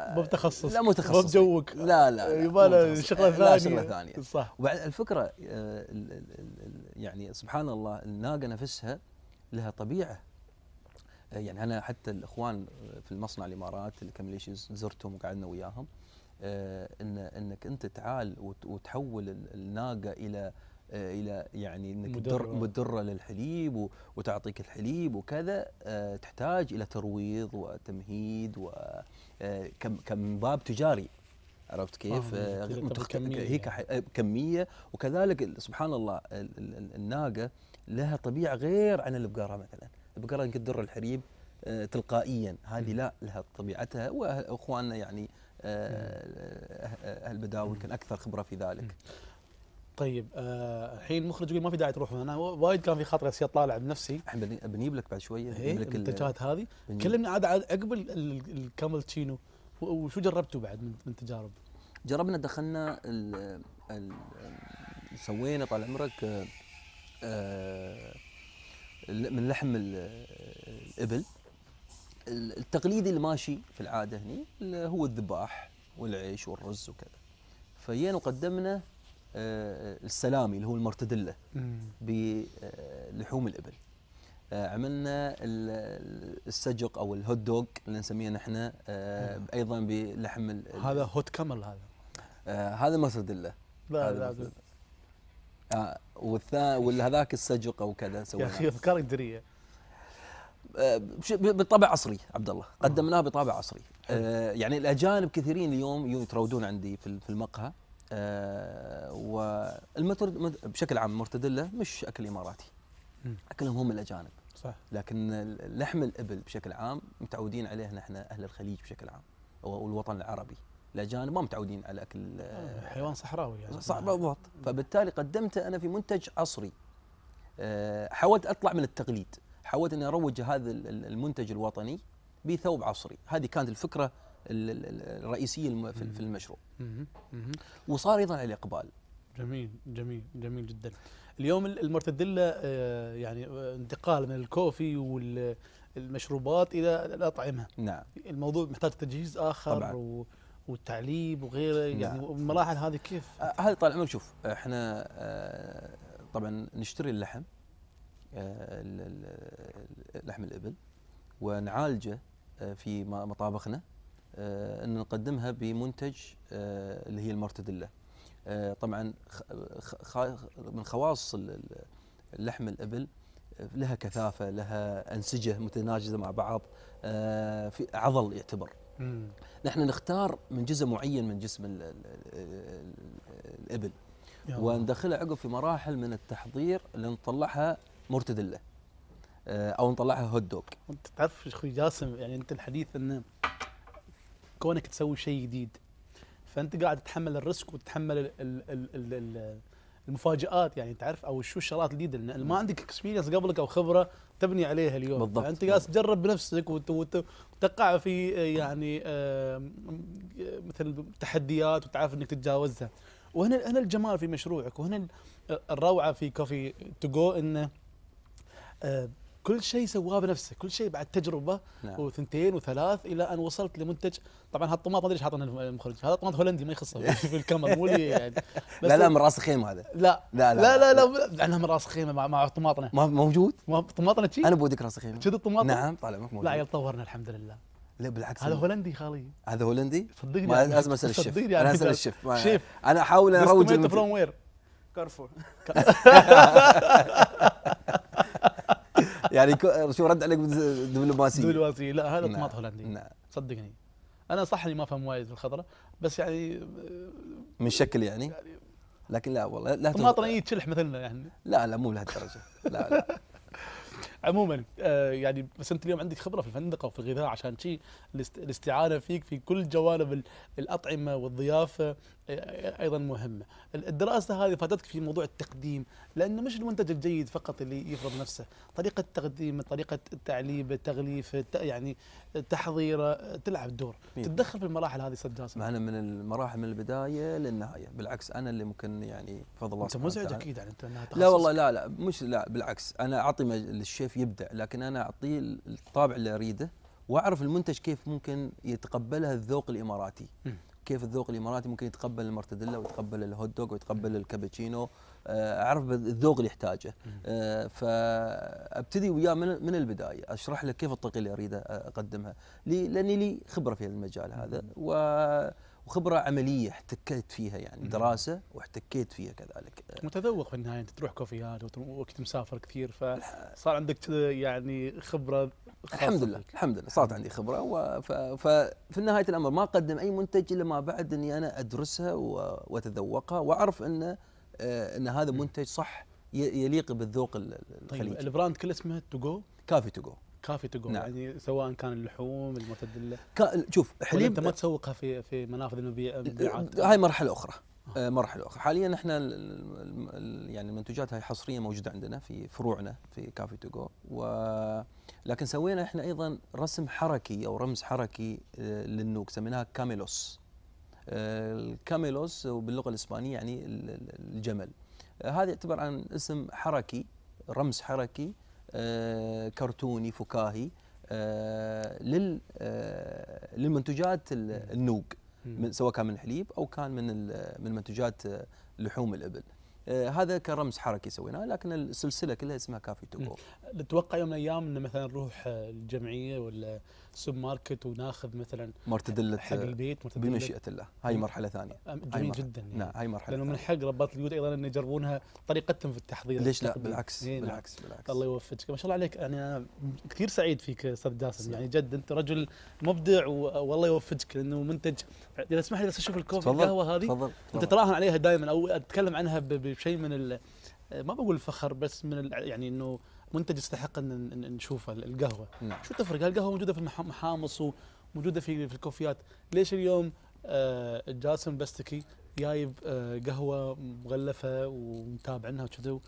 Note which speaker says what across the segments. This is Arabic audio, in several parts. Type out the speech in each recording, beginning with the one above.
Speaker 1: مو بتخصص لا مو تخصص مو بجوك لا لا يبغى شغله ثانيه لا شغله ثانيه صح
Speaker 2: وبعد الفكره آه، يعني سبحان الله الناقه نفسها لها طبيعه آه، يعني انا حتى الاخوان في المصنع الامارات الكمليشيز زرتهم وقعدنا وياهم آه، ان انك انت تعال وتحول الناقه الى آه، الى يعني انك مدرة, مدرة للحليب وتعطيك الحليب وكذا آه، تحتاج الى ترويض وتمهيد وكم آه، كم باب تجاري عرفت كيف؟ آه متخ... كمية. هيك كميه وكذلك سبحان الله الناقه لها طبيعه غير عن البقره مثلا، البقره يمكن تدر الحليب تلقائيا، هذه لا لها طبيعتها واخواننا
Speaker 1: يعني اهل البداوي يمكن اكثر خبره في ذلك. طيب آه، الحين آه المخرج يقول ما في داعي تروحون انا وايد كان في خاطري اصير طالع بنفسي احنا بنجيب لك بعد شويه إيه، بنجيب لك المنتجات هذه كلمني عاد عاد عقب الكاملتشينو وشو جربتوا بعد من, من تجارب؟ جربنا دخلنا الـ الـ
Speaker 2: سوينا طال عمرك آه، آه، من لحم الابل التقليدي الماشي في العاده هني هو الذباح والعيش والرز وكذا فجينا وقدمنا آه، السلامي اللي هو المرتدله بلحوم آه، الابل آه، عملنا السجق او الهوت دوغ اللي نسميه نحن أيوة. ايضا بلحم هذا هوت كامل هذا هذا مرتدله آه والثا السجق او كذا سويناه يا اخي
Speaker 1: اذكار دريه
Speaker 2: آه بطابع عصري عبد الله قدمناه بطابع عصري آه يعني الاجانب كثيرين اليوم يتراودون عندي في المقهى آه بشكل عام المرتدله مش اكل اماراتي اكلهم هم الاجانب صح لكن لحم الابل بشكل عام متعودين عليه نحن اهل الخليج بشكل عام او الوطن العربي الاجانب ما متعودين على اكل آه،
Speaker 1: آه، حيوان صحراوي
Speaker 2: يعني صح بالضبط فبالتالي قدمته انا في منتج عصري آه، حاولت اطلع من التقليد حاولت اني اروج هذا المنتج الوطني بثوب عصري هذه كانت الفكره الرئيسيه في المشروع وصار ايضا عليه اقبال
Speaker 1: جميل جميل جميل جدا اليوم المرتدله آه، يعني آه، انتقال من الكوفي والمشروبات الى الاطعمه نعم الموضوع محتاج تجهيز اخر طبعا. والتعليب وغيره يعني نعم. يعني المراحل هذه كيف؟
Speaker 2: آه، هذه طال عمرك شوف احنا طبعا نشتري اللحم لحم الابل ونعالجه في مطابخنا آه، ان نقدمها بمنتج آه، اللي هي المرتدله آه، طبعا من خواص لحم الابل لها كثافه لها انسجه متناجزه مع بعض في عضل يعتبر نحن نختار من جزء معين من جسم الابل وندخلها عقب في مراحل من التحضير اللي نطلعها مرتدله او نطلعها هوت دوغ.
Speaker 1: انت تعرف اخوي جاسم يعني انت الحديث انه كونك تسوي شيء جديد فانت قاعد تتحمل الريسك وتتحمل المفاجات يعني تعرف او شو الشغلات الجديده لان ما عندك اكسبيرينس قبلك او خبره تبني عليها اليوم بالضبط انت قاعد تجرب بنفسك وتقع في يعني مثل تحديات وتعرف انك تتجاوزها وهنا هنا الجمال في مشروعك وهنا الروعه في كوفي تو جو انه آه، كل شيء سواه بنفسه كل شيء بعد تجربه نعم. وثنتين وثلاث الى ان وصلت لمنتج طبعا هالطماط ما ادري ايش حاطينه المخرج هذا طماط هولندي ما يخصه في الكاميرا مو لي يعني لا لا من راس خيمه هذا لا لا لا لا, لا, لا, لا من راس خيمه مع, مع طماطنا
Speaker 2: ما موجود ما طماطنا تشي انا بودك راس خيمه شد الطماط نعم طالع موجود لا يا
Speaker 1: طورنا الحمد لله لا بالعكس هذا هولندي خالي
Speaker 2: هذا هولندي صدقني ما يعني. لازم اسال الشيف انا يعني. اسال الشيف شيف انا احاول اروج
Speaker 1: كارفور
Speaker 2: يعني شو رد عليك دبلوماسي دبلوماسي لا هذا نعم. طماط هولندي
Speaker 1: نعم. صدقني انا صح اني ما افهم وايد الخضره بس يعني آه،
Speaker 2: من شكل يعني, يعني
Speaker 1: لكن لا والله لا طماطنا إيه، تشلح مثلنا يعني لا
Speaker 2: لا مو لهالدرجه
Speaker 1: لا لا عموما آه يعني بس انت اليوم عندك خبره في الفندقه وفي الغذاء عشان شيء الاستعانه فيك في كل جوانب الاطعمه والضيافه آه، آه، ايضا مهمه. الدراسه هذه فادتك في موضوع التقديم لانه مش المنتج الجيد فقط اللي يفرض نفسه، طريقه تقديمه، طريقه التعليب، التغليف، يعني تحضيره تلعب دور تتدخل في المراحل هذه استاذ جاسم
Speaker 2: معنا من المراحل من البدايه للنهايه بالعكس انا اللي ممكن يعني بفضل الله انت مزعج اكيد يعني انت لا والله لا لا مش لا بالعكس انا اعطي للشيف يبدع لكن انا اعطيه الطابع اللي اريده واعرف المنتج كيف ممكن يتقبلها الذوق الاماراتي م. كيف الذوق الاماراتي ممكن يتقبل المرتديلا ويتقبل الهوت دوغ ويتقبل الكابتشينو آه، اعرف الذوق اللي يحتاجه آه، فابتدي وياه من البدايه اشرح له كيف الطريقه اللي اريد اقدمها لاني لي خبره في المجال هذا و وخبره عمليه احتكيت فيها يعني دراسه واحتكيت فيها كذلك
Speaker 1: آه. متذوق في النهايه انت تروح كوفيات وقت مسافر كثير فصار عندك يعني خبره
Speaker 2: الحمد لله الحمد لله صارت عندي خبره ففي نهايه الامر ما اقدم اي منتج الا ما بعد اني انا ادرسها واتذوقها واعرف ان آه، ان هذا منتج صح يليق بالذوق الخليجي طيب
Speaker 1: البراند كل اسمه تو جو كافي تو جو كافي تو جو نعم. يعني سواء كان اللحوم المعتدله شوف حليب انت ما تسوقها في في منافذ المبيعات هاي مرحله
Speaker 2: اخرى آه، مرحله اخرى حاليا احنا يعني المنتجات هاي حصريه موجوده عندنا في فروعنا في كافي تو جو و لكن سوينا احنا ايضا رسم حركي او رمز حركي آه، للنوك سميناها كاميلوس آه، الكاميلوس وباللغه الاسبانيه يعني الجمل هذا يعتبر عن اسم حركي رمز حركي كرتوني فكاهي للمنتجات النوق من سواء كان من حليب او كان من من منتجات لحوم الابل آه، هذا كرمز حركي سويناه لكن السلسله كلها اسمها كافي تو جو
Speaker 1: تتوقع يوم من الايام ان مثلا نروح الجمعيه ولا سوبر ماركت وناخذ مثلا مرتدله حق البيت مرتدلة بمشيئه الله هاي مرحله ثانيه جميل جدا نعم جدا يعني. نعم هاي مرحله لانه من حق رباط البيوت ايضا ان يجربونها طريقتهم في التحضير ليش لا بالعكس بالعكس, إيه، نعم. بالعكس بالعكس الله يوفقك ما شاء الله عليك يعني انا كثير سعيد فيك استاذ جاسم يعني جد انت رجل مبدع والله يوفقك لانه منتج اذا تسمح لي بس اشوف الكوفي القهوه هذه تفضل انت تراهن عليها دائما او اتكلم عنها بشيء من ما بقول فخر بس من يعني انه منتج يستحق ان نشوفه القهوه نعم. شو تفرق القهوه موجوده في المحامص وموجوده في في الكوفيات ليش اليوم آه، جاسم بستكي جايب آه، قهوه مغلفه ومتابعينها وكذا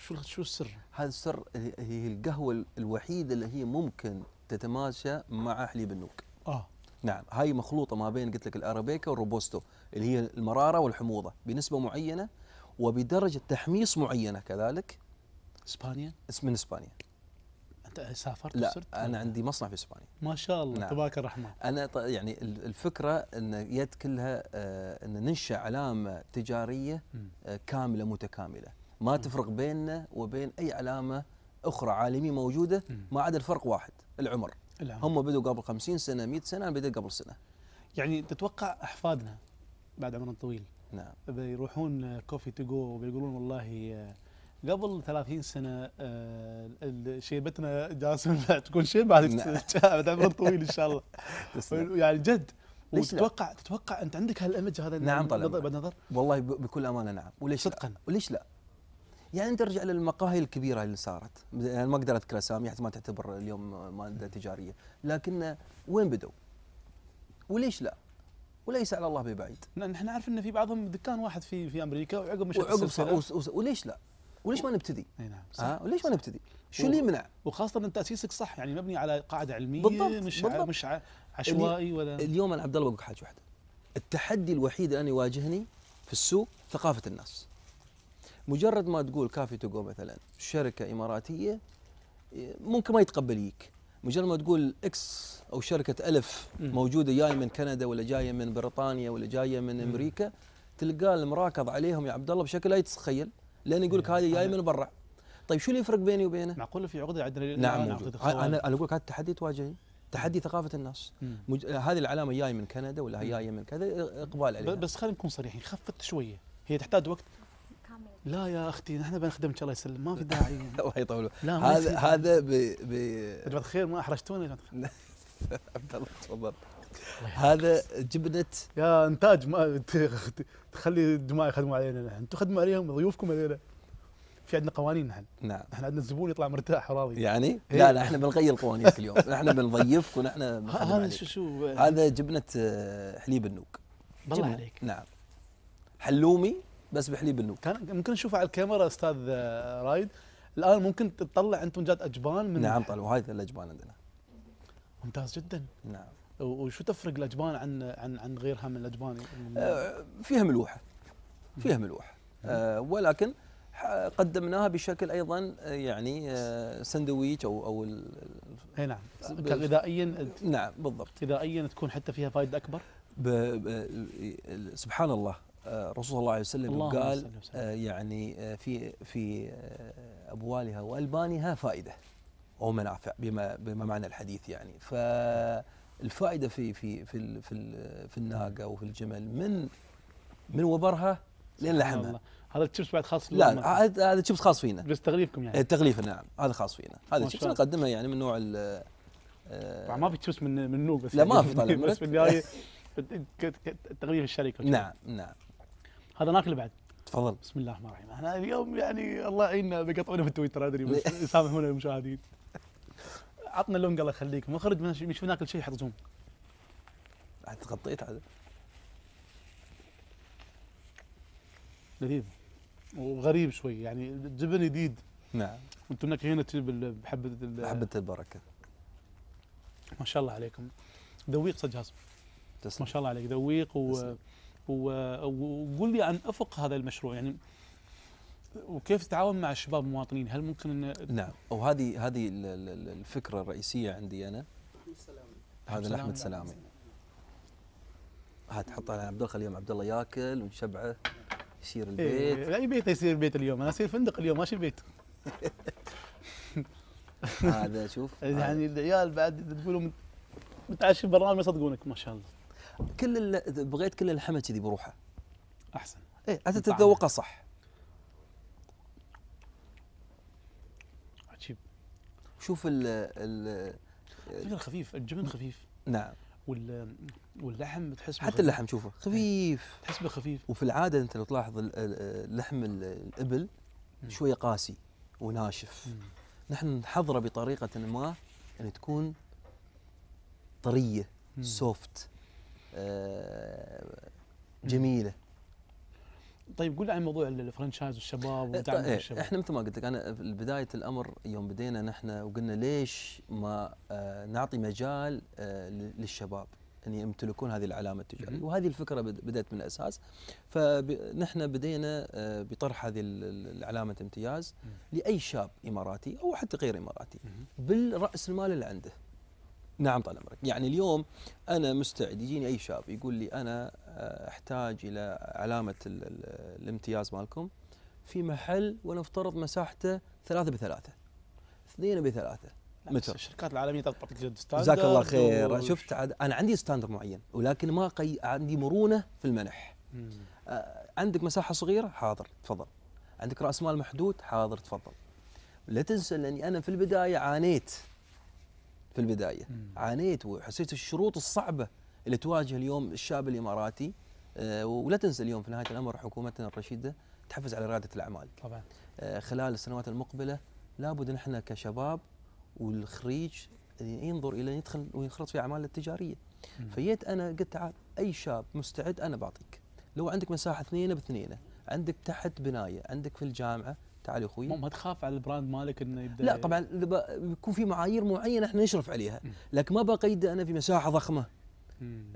Speaker 1: شو شو السر؟ هذا السر هي القهوه
Speaker 2: الوحيده اللي هي ممكن تتماشى مع حليب النوك. اه نعم هاي مخلوطه ما بين قلت لك الارابيكا والروبوستو اللي هي المراره والحموضه بنسبه معينه وبدرجه تحميص معينه كذلك اسبانيا؟ اسم من اسبانيا
Speaker 1: انت سافرت لا انا
Speaker 2: عندي مصنع في اسبانيا
Speaker 1: ما شاء الله نعم. تبارك الرحمن
Speaker 2: انا يعني الفكره ان يد كلها آه، ان ننشا علامه تجاريه آه، كامله متكامله ما تفرق بيننا وبين اي علامه اخرى عالميه موجوده ما عدا الفرق واحد العمر, العمر. هم بدوا قبل 50 سنه 100 سنه انا بديت قبل سنه
Speaker 1: يعني تتوقع احفادنا بعد عمر طويل نعم بيروحون كوفي تو جو وبيقولون والله آه، قبل 30 سنه آه، شيبتنا جاسم تكون شيء بعد عمر طويل ان شاء الله يعني جد وتتوقع تتوقع انت عندك هالامج هذا نعم طبعا بالنظر والله بكل امانه نعم وليش صدقا
Speaker 2: لا؟ وليش لا؟ يعني انت ارجع للمقاهي الكبيره اللي صارت انا ما اقدر اذكر اسامي حتى يعني ما تعتبر اليوم ماده تجاريه لكن وين بدوا؟ وليش لا؟
Speaker 1: وليس على الله ببعيد نحن نعرف ان في بعضهم دكان واحد في في امريكا وعقب مش وعقب وليش لا؟ وليش ما نبتدي؟ اي نعم صح آه وليش ما نبتدي؟ شو اللي يمنع؟ وخاصه ان تاسيسك صح يعني مبني على قاعده علميه بالضبط مش بالضبط مش عشوائي ولا اليوم انا عبد الله
Speaker 2: بقول حاجه واحده التحدي الوحيد اللي انا يواجهني في السوق ثقافه الناس مجرد ما تقول كافي تو جو مثلا شركه اماراتيه ممكن ما يتقبل يك مجرد ما تقول اكس او شركه الف موجوده جايه من كندا ولا جايه من بريطانيا ولا جايه من امريكا تلقاه المراكض عليهم يا عبد الله بشكل لا يتخيل لان يقول لك إيه. هذه جاي من برا طيب شو اللي يفرق بيني وبينه؟ معقول في عقده عندنا نعم انا انا اقول لك هذا التحدي تواجهي تحدي ثقافه الناس مج... هذه العلامه جايه من كندا
Speaker 1: ولا جايه من كذا اقبال عليها بس خلينا نكون صريحين خفت شويه هي تحتاج وقت لا يا اختي نحن بنخدمك الله يسلم ما في داعي الله يطول هذا هذا ب ب خير ما احرجتونا عبد الله تفضل هذا جبنه يا انتاج ما تخلي الجماعه يخدموا علينا نحن انتم خدموا عليهم ضيوفكم هذول في عندنا قوانين نحن نعم احنا عندنا الزبون يطلع مرتاح وراضي يعني إيه. لا لا احنا بنغير قوانينك اليوم احنا
Speaker 2: بنضيفك ونحن هذا شو شو هذا جبنه آه،
Speaker 1: حليب النوك بالله عليك نعم حلومي بس بحليب النوك كان ممكن نشوفه على الكاميرا استاذ آه، رايد الان ممكن تطلع انتم جات اجبان من نعم
Speaker 2: طلعوا هاي الاجبان عندنا
Speaker 1: ممتاز جدا نعم وشو تفرق الاجبان عن عن عن غيرها من الاجبان؟ آه،
Speaker 2: فيها ملوحه فيها ملوحه آه، ولكن قدمناها بشكل ايضا آه، يعني سندويتش او او اي نعم غذائيا نعم بالضبط
Speaker 1: غذائيا تكون حتى فيها فائده اكبر
Speaker 2: سبحان الله الرسول صلى الله عليه وسلم الله قال وسلم. يعني في في ابوالها والبانها فائده او منافع بما بما معنى الحديث يعني ف الفائده في في في في, في الناقه وفي الجمل من من وبرها لين لحمها هذا الشيبس
Speaker 1: بعد خاص لا
Speaker 2: هذا هذا خاص فينا بس تغليفكم يعني التغليف إيه، نعم هذا خاص فينا
Speaker 1: هذا الشيبس نقدمه يعني من نوع ال طبعا ما في تشبس من من نوق بس لا ما يعني. في طال عمرك في بالبدايه تغليف الشركه نعم نعم هذا ناكله بعد تفضل بسم الله الرحمن الرحيم احنا اليوم يعني الله يعيننا بيقطعونا في التويتر ادري بس يسامحونا المشاهدين عطنا لونج الله يخليك مخرج ما ناكل شيء حط زوم عاد غطيت عاد لذيذ وغريب شوي يعني جبن جديد نعم وانتم هنا بحبه حبه البركه ما شاء الله عليكم ذويق تسلم ما شاء الله عليك ذويق و... و... وقول لي عن افق هذا المشروع يعني وكيف تتعاون مع الشباب المواطنين هل ممكن ان نعم
Speaker 2: وهذه هذه الفكره الرئيسيه عندي انا هذا احمد سلامي هات حط على عبد الله اليوم عبد الله ياكل ونشبعه يصير إيه، البيت اي
Speaker 1: بيت يصير بيت اليوم انا اصير فندق اليوم ماشي البيت هذا شوف يعني العيال بعد لهم متعشي برنامج ما يصدقونك ما شاء الله كل بغيت كل الحمى كذي بروحه احسن ايه حتى تتذوقه صح شوف ال ال الفكر خفيف الجبن خفيف نعم وال واللحم تحس حتى اللحم
Speaker 2: شوفه إيه. خفيف تحس خفيف وفي العاده انت لو تلاحظ لحم الابل شويه قاسي وناشف مم. نحن نحضره بطريقه ما ان يعني تكون طريه مم. سوفت آه جميله
Speaker 1: طيب قول عن موضوع الفرنشايز والشباب ودعم إيه الشباب طيب، احنا مثل
Speaker 2: ما قلت لك انا في بدايه الامر يوم بدينا نحن وقلنا ليش ما آه، نعطي مجال آه، للشباب ان يمتلكون هذه العلامه التجاريه وهذه الفكره بدات من الاساس فنحن بدينا آه، بطرح هذه العلامه امتياز لاي شاب اماراتي او حتى غير اماراتي بالراس المال اللي عنده نعم طال عمرك يعني اليوم انا مستعد يجيني اي شاب يقول لي انا آه، احتاج الى علامه الامتياز مالكم في محل ونفترض مساحته ثلاثة بثلاثة اثنين بثلاثة متر
Speaker 1: الشركات العالميه تطبق لك ستاندرد جزاك الله خير و... شفت
Speaker 2: عد... انا عندي ستاندرد معين ولكن ما قي... عندي مرونه في المنح مم. آه عندك مساحه صغيره حاضر تفضل عندك راس مال محدود حاضر تفضل لا تنسى لاني انا في البدايه عانيت في البدايه مم. عانيت وحسيت الشروط الصعبه اللي تواجه اليوم الشاب الاماراتي آه، ولا تنسى اليوم في نهايه الامر حكومتنا الرشيده تحفز على رياده الاعمال. طبعا. آه، خلال السنوات المقبله لابد نحن كشباب والخريج ينظر الى يدخل وينخرط في اعمال التجاريه. فجيت انا قلت تعال اي شاب مستعد انا بعطيك. لو عندك مساحه اثنين باثنين عندك تحت بنايه، عندك في الجامعه، تعال يا اخوي ما تخاف على البراند مالك انه يبدا لا طبعا بيكون في معايير معينه احنا نشرف عليها، لكن ما بقيده انا في مساحه ضخمه.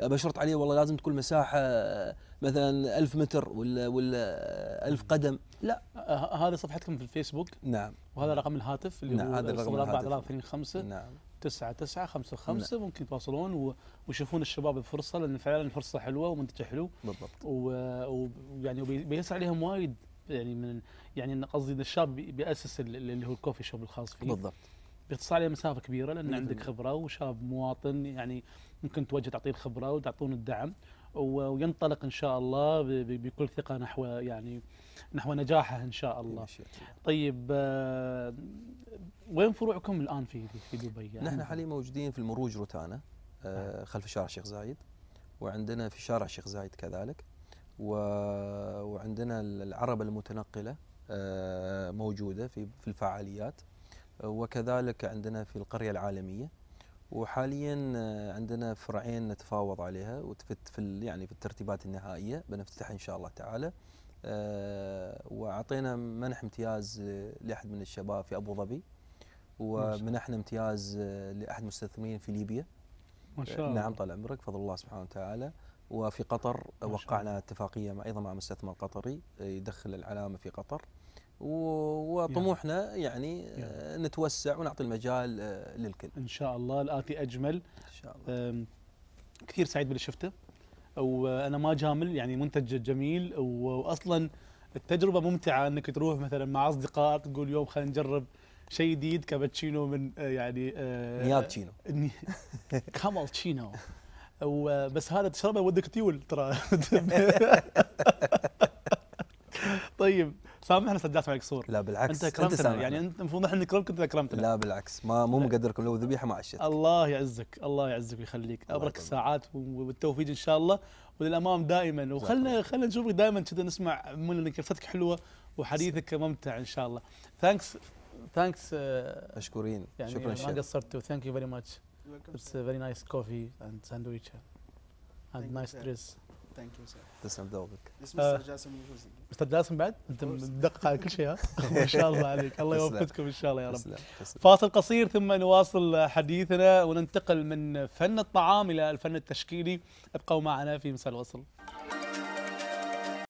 Speaker 2: بشرط عليه والله لازم تكون مساحه آه، مثلا ألف متر ولا ولا آه، ألف قدم لا
Speaker 1: آه، هذا صفحتكم في الفيسبوك نعم وهذا رقم الهاتف اللي نعم هو هذا الرقم 4225 نعم خمسة نعم. ممكن يتواصلون ويشوفون الشباب الفرصه لان فعلا الفرصه حلوه ومنتج حلو بالضبط ويعني بيسعى عليهم وايد يعني من يعني قصدي ان الشاب بياسس اللي هو الكوفي شوب الخاص فيه بالضبط بيتصل عليه مسافه كبيره لان نعم. عندك خبره وشاب مواطن يعني ممكن توجه تعطيه الخبره وتعطون الدعم وينطلق ان شاء الله بكل ثقه نحو يعني نحو نجاحه ان شاء الله. طيب آه، وين فروعكم الان في في دبي؟ يعني نحن
Speaker 2: حاليا موجودين في المروج روتانا آه، نعم. خلف شارع الشيخ زايد وعندنا في شارع الشيخ زايد كذلك وعندنا العربة المتنقلة آه، موجودة في الفعاليات وكذلك عندنا في القرية العالمية وحاليا آه، عندنا فرعين نتفاوض عليها وتفت في يعني في الترتيبات النهائيه بنفتتح ان شاء الله تعالى آه، واعطينا منح امتياز آه، لاحد من الشباب في ابو ظبي ومنحنا امتياز لاحد مستثمرين في ليبيا ما شاء نعم، الله نعم طال عمرك فضل الله سبحانه وتعالى وفي قطر وقعنا اتفاقيه ايضا مع مستثمر قطري يدخل العلامه في قطر وطموحنا يعني, آه، نتوسع ونعطي المجال آه،
Speaker 1: للكل ان شاء الله الاتي اجمل ان شاء الله كثير سعيد باللي شفته وانا ما جامل يعني منتج جميل واصلا التجربه ممتعه انك تروح مثلا مع اصدقائك تقول يوم خلينا نجرب شيء جديد كابتشينو من آه، يعني تشينو كامل تشينو وبس هذا تشربه ودك تيول ترى طيب سامحنا سدات عليك صور لا بالعكس انت كرمتنا انت يعني انت المفروض احنا نكرمك انت كرمتنا لا بالعكس ما مو مقدركم
Speaker 2: لو ذبيحه ما عشت
Speaker 1: الله يعزك الله يعزك ويخليك ابرك الساعات والتوفيق ان شاء الله وللامام دائما وخلنا خلينا نشوفك دائما كذا نسمع من قصتك حلوه وحديثك ممتع ان شاء الله ثانكس آه، ثانكس مشكورين يعني شكرا ما قصرتوا ثانك يو فيري ماتش اتس فيري نايس كوفي اند ساندويتش اند نايس دريس ثانك يو سير
Speaker 2: تسلم ذوقك
Speaker 1: اسم استاذ جاسم الوزي استاذ جاسم بعد انت مدقق على كل شيء ها ما شاء الله عليك الله يوفقكم ان شاء الله يا رب فاصل قصير ثم نواصل حديثنا وننتقل من فن الطعام الى الفن التشكيلي ابقوا معنا في مساء الوصل